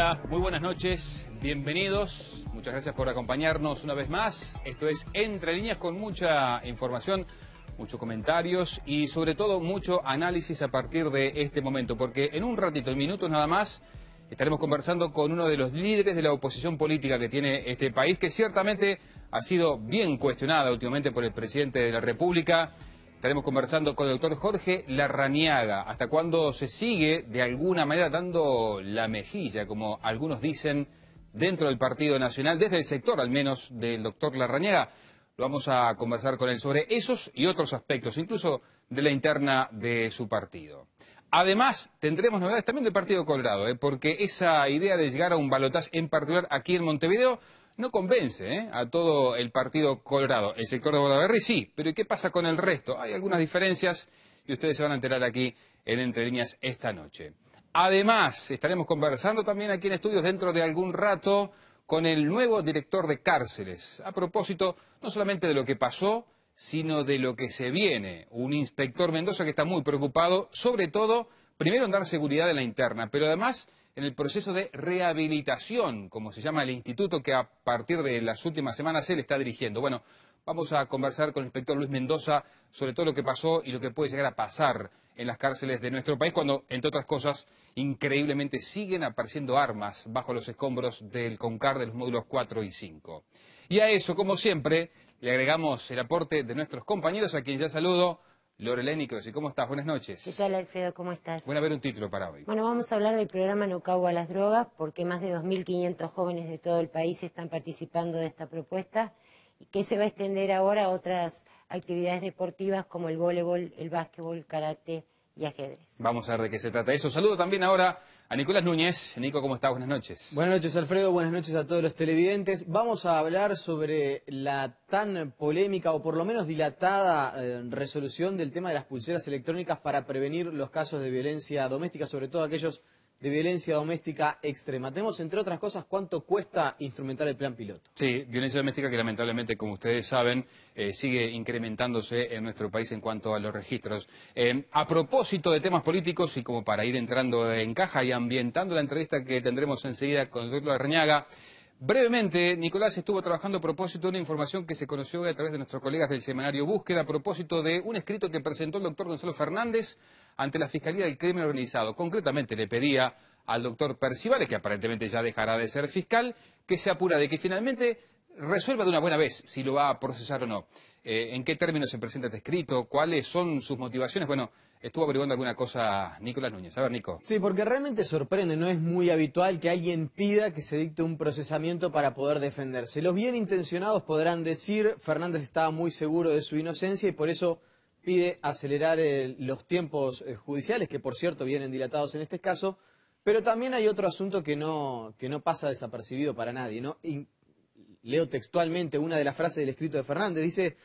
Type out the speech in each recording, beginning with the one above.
Hola, muy buenas noches, bienvenidos, muchas gracias por acompañarnos una vez más. Esto es Entre Líneas con mucha información, muchos comentarios y sobre todo mucho análisis a partir de este momento, porque en un ratito, en minutos nada más, estaremos conversando con uno de los líderes de la oposición política que tiene este país, que ciertamente ha sido bien cuestionada últimamente por el presidente de la República. Estaremos conversando con el doctor Jorge Larrañaga, ¿Hasta cuándo se sigue de alguna manera dando la mejilla, como algunos dicen, dentro del Partido Nacional, desde el sector al menos del doctor Larrañaga. Lo vamos a conversar con él sobre esos y otros aspectos, incluso de la interna de su partido. Además, tendremos novedades también del Partido Colorado, ¿eh? porque esa idea de llegar a un balotaje en particular aquí en Montevideo no convence ¿eh? a todo el partido colorado. El sector de Bordaberry sí, pero ¿y qué pasa con el resto? Hay algunas diferencias y ustedes se van a enterar aquí en Entre Líneas esta noche. Además, estaremos conversando también aquí en estudios dentro de algún rato con el nuevo director de cárceles, a propósito no solamente de lo que pasó, sino de lo que se viene. Un inspector Mendoza que está muy preocupado, sobre todo primero en dar seguridad en la interna, pero además en el proceso de rehabilitación, como se llama el instituto que a partir de las últimas semanas él está dirigiendo. Bueno, vamos a conversar con el inspector Luis Mendoza sobre todo lo que pasó y lo que puede llegar a pasar en las cárceles de nuestro país, cuando, entre otras cosas, increíblemente siguen apareciendo armas bajo los escombros del CONCAR de los módulos 4 y 5. Y a eso, como siempre, le agregamos el aporte de nuestros compañeros, a quienes ya saludo y ¿cómo estás? Buenas noches. ¿Qué tal, Alfredo? ¿Cómo estás? Bueno, a ver un título para hoy. Bueno, vamos a hablar del programa No a las Drogas, porque más de 2.500 jóvenes de todo el país están participando de esta propuesta, y que se va a extender ahora a otras actividades deportivas como el voleibol, el básquetbol, karate y ajedrez. Vamos a ver de qué se trata eso. Saludo también ahora a Nicolás Núñez. Nico, ¿cómo estás? Buenas noches. Buenas noches, Alfredo. Buenas noches a todos los televidentes. Vamos a hablar sobre la tan polémica o por lo menos dilatada eh, resolución del tema de las pulseras electrónicas para prevenir los casos de violencia doméstica, sobre todo aquellos de violencia doméstica extrema. Tenemos, entre otras cosas, cuánto cuesta instrumentar el plan piloto. Sí, violencia doméstica que lamentablemente, como ustedes saben, eh, sigue incrementándose en nuestro país en cuanto a los registros. Eh, a propósito de temas políticos y como para ir entrando en caja y ambientando la entrevista que tendremos enseguida con el doctor Arñaga, Brevemente, Nicolás estuvo trabajando a propósito de una información que se conoció hoy a través de nuestros colegas del semanario Búsqueda, a propósito de un escrito que presentó el doctor Gonzalo Fernández ante la Fiscalía del Crimen Organizado. Concretamente le pedía al doctor Percivales, que aparentemente ya dejará de ser fiscal, que se apura de que finalmente resuelva de una buena vez si lo va a procesar o no. Eh, ¿En qué términos se presenta este escrito? ¿Cuáles son sus motivaciones? Bueno, Estuvo averiguando alguna cosa Nicolás Núñez. A ver, Nico. Sí, porque realmente sorprende, no es muy habitual que alguien pida que se dicte un procesamiento para poder defenderse. Los bien intencionados podrán decir, Fernández estaba muy seguro de su inocencia y por eso pide acelerar eh, los tiempos eh, judiciales, que por cierto vienen dilatados en este caso, pero también hay otro asunto que no, que no pasa desapercibido para nadie. leo textualmente una de las frases del escrito de Fernández, dice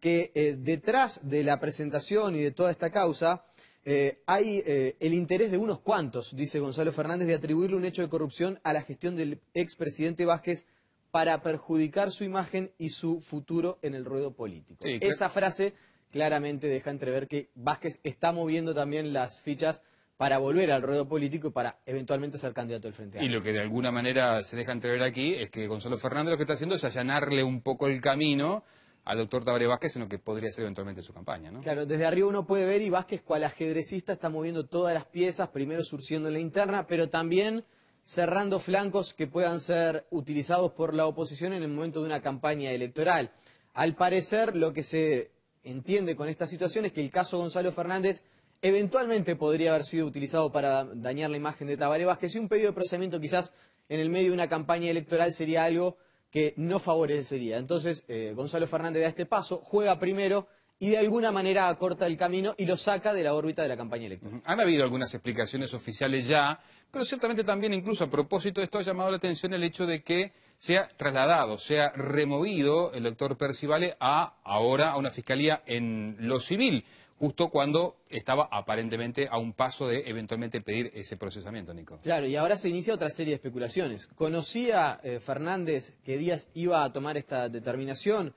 que eh, detrás de la presentación y de toda esta causa eh, hay eh, el interés de unos cuantos, dice Gonzalo Fernández, de atribuirle un hecho de corrupción a la gestión del expresidente Vázquez para perjudicar su imagen y su futuro en el ruedo político. Esa frase claramente deja entrever que Vázquez está moviendo también las fichas para volver al ruedo político y para eventualmente ser candidato del Frente Y lo que de alguna manera se deja entrever aquí es que Gonzalo Fernández lo que está haciendo es allanarle un poco el camino al doctor Tabaré Vázquez sino que podría ser eventualmente su campaña. ¿no? Claro, desde arriba uno puede ver y Vázquez, cual ajedrecista, está moviendo todas las piezas, primero surciendo la interna, pero también cerrando flancos que puedan ser utilizados por la oposición en el momento de una campaña electoral. Al parecer, lo que se entiende con esta situación es que el caso Gonzalo Fernández eventualmente podría haber sido utilizado para dañar la imagen de Tabaré Vázquez y un pedido de procesamiento quizás en el medio de una campaña electoral sería algo que no favorecería. Entonces, eh, Gonzalo Fernández da este paso, juega primero y de alguna manera acorta el camino y lo saca de la órbita de la campaña electoral. Han habido algunas explicaciones oficiales ya, pero ciertamente también incluso a propósito de esto ha llamado la atención el hecho de que sea trasladado, sea removido el doctor Percivale a ahora a una fiscalía en lo civil justo cuando estaba aparentemente a un paso de eventualmente pedir ese procesamiento, Nico. Claro, y ahora se inicia otra serie de especulaciones. ¿Conocía eh, Fernández que Díaz iba a tomar esta determinación?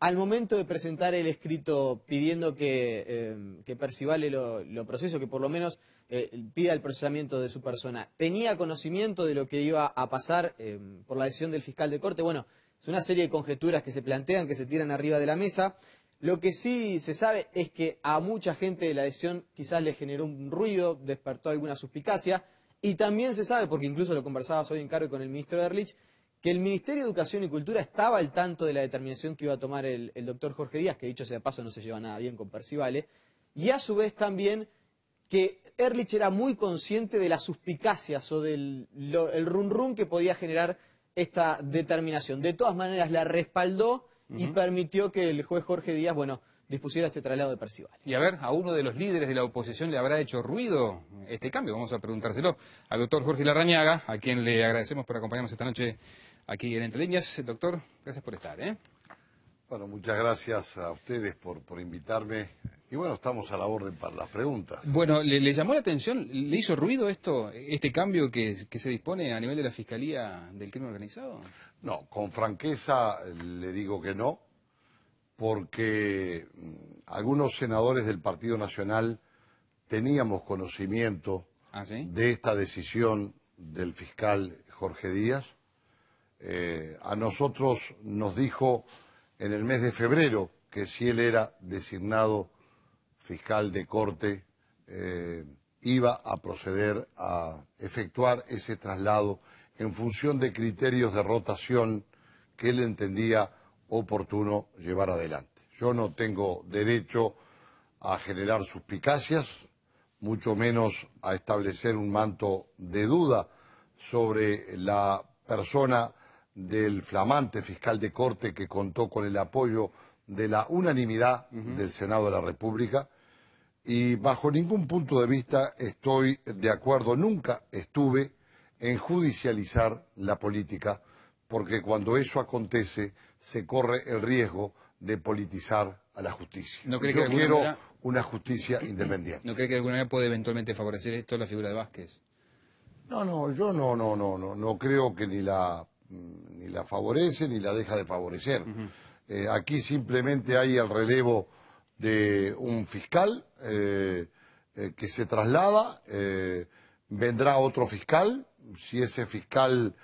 Al momento de presentar el escrito pidiendo que, eh, que procesos, que por lo menos eh, pida el procesamiento de su persona, ¿tenía conocimiento de lo que iba a pasar em, por la decisión del fiscal de corte? Bueno, es una serie de conjeturas que se plantean, que se tiran arriba de la mesa. Lo que sí se sabe es que a mucha gente de la decisión quizás le generó un ruido, despertó alguna suspicacia, y también se sabe, porque incluso lo conversabas hoy en cargo con el ministro Erlich, que el Ministerio de Educación y Cultura estaba al tanto de la determinación que iba a tomar el, doctor Jorge Díaz, que dicho sea de paso no se lleva nada bien con Percivale, y a su vez también que Erlich era muy consciente de las suspicacias o del run que podía generar esta determinación. De todas maneras, la respaldó y permitió que el juez Jorge Díaz, bueno, dispusiera este traslado de Percival. Y a ver, a uno de los líderes de la oposición le habrá hecho ruido este cambio. Vamos a preguntárselo al doctor Jorge Larrañaga, a quien le agradecemos por acompañarnos esta noche aquí en Entre El Doctor, gracias por estar. ¿eh? Bueno, muchas gracias a ustedes por invitarme. Y bueno, estamos a la orden para las preguntas. Bueno, ¿le, llamó la atención, le hizo ruido esto, este cambio que, se dispone a nivel de la Fiscalía del Crimen Organizado? No, con franqueza eh, le digo que no, porque mm, algunos senadores del Partido Nacional teníamos conocimiento ¿Ah, de esta decisión del fiscal Jorge Díaz. Eh, a nosotros nos dijo en el mes de febrero que si él era designado fiscal de corte eh, iba a proceder a efectuar ese traslado en función de criterios de rotación que él entendía oportuno llevar adelante. Yo no tengo derecho a generar suspicacias, mucho menos a establecer un manto de duda sobre la persona del flamante fiscal de corte que contó con el apoyo de la unanimidad del Senado de la República y bajo ningún punto de vista estoy de acuerdo, nunca estuve en judicializar la política, porque cuando eso acontece se corre el riesgo de politizar a la justicia. Yo quiero una justicia independiente. ¿No cree que alguna manera puede eventualmente favorecer esto la figura de Vázquez? No, no, yo no, no, no, no, creo que ni la, ni la favorece ni la deja de favorecer. Eh, aquí simplemente hay el relevo de un fiscal eh, eh, que se traslada, eh, vendrá otro fiscal, si ese fiscal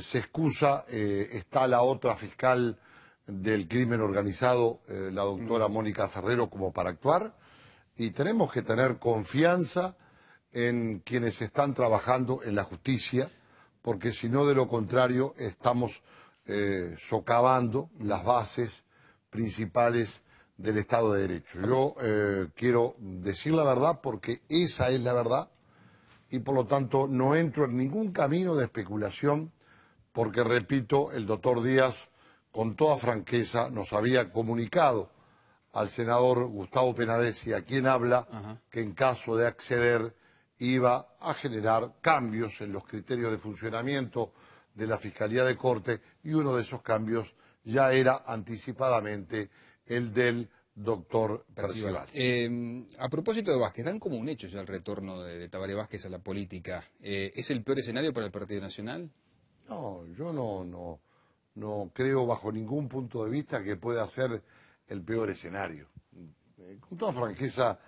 se excusa, está la otra fiscal del crimen organizado, la doctora mm. Mónica Ferrero, como para actuar, y tenemos que tener confianza en quienes están trabajando en la justicia, porque si no, de lo contrario, estamos socavando las bases principales del Estado de Derecho. Yo eh, quiero decir la verdad porque esa es la verdad y por lo tanto no entro en ningún camino de especulación porque, repito, el doctor Díaz con toda franqueza nos había comunicado al senador Gustavo y a quien habla, que en caso de acceder iba a generar cambios en los criterios de funcionamiento de la Fiscalía de Corte y uno de esos cambios ya era anticipadamente el del doctor Percival. Em, a propósito de Vázquez, dan como un hecho ya el retorno de, Tabaré Vázquez a la política. Eh, ¿Es el peor escenario para el Partido Nacional? No, yo no, no, no creo bajo ningún punto de vista que pueda ser el peor escenario. Eh, con toda franqueza,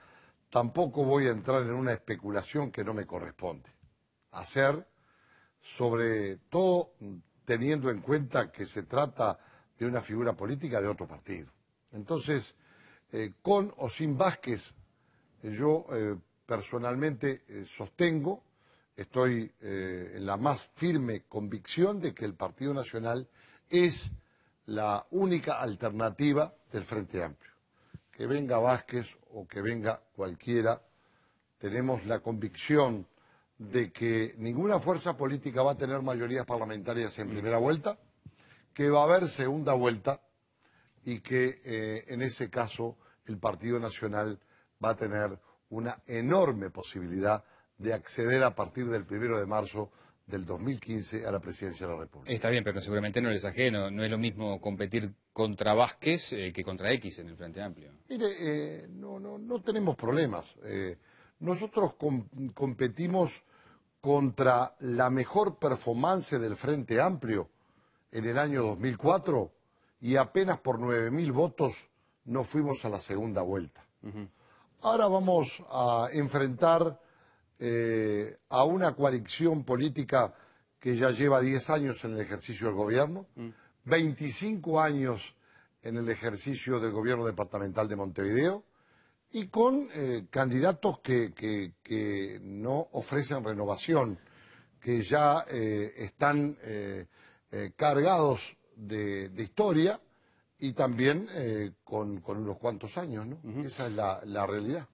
tampoco voy a entrar en una especulación que no me corresponde hacer, sobre todo teniendo en cuenta que se trata de una figura política de otro partido. Entonces, eh, con o sin Vázquez, eh, yo eh, personalmente sostengo, estoy en la más firme convicción de que el Partido Nacional es la única alternativa del Frente Amplio. Que venga Vázquez o que venga cualquiera, tenemos la convicción de que ninguna fuerza política va a tener mayorías parlamentarias en primera vuelta, que va a haber segunda vuelta y que eh, en ese caso el Partido Nacional va a tener una enorme posibilidad de acceder a partir del primero de marzo del 2015 a la presidencia de la República. Está bien, pero seguramente no les ajeno. No es lo mismo competir contra Vázquez eh, que contra X en el Frente Amplio. Mire, eh, no, no, no, tenemos problemas. nosotros competimos contra la mejor performance del Frente Amplio en el año 2004 y apenas por 9.000 votos nos fuimos a la segunda vuelta. Ahora vamos a enfrentar eh, a una coalición política que ya lleva 10 años en el ejercicio del gobierno, 25 años en el ejercicio del gobierno departamental de Montevideo y con eh, candidatos que, que, no ofrecen renovación, que ya eh, están cargados de, historia y también eh, con, unos cuantos años, ¿no? Esa es la realidad.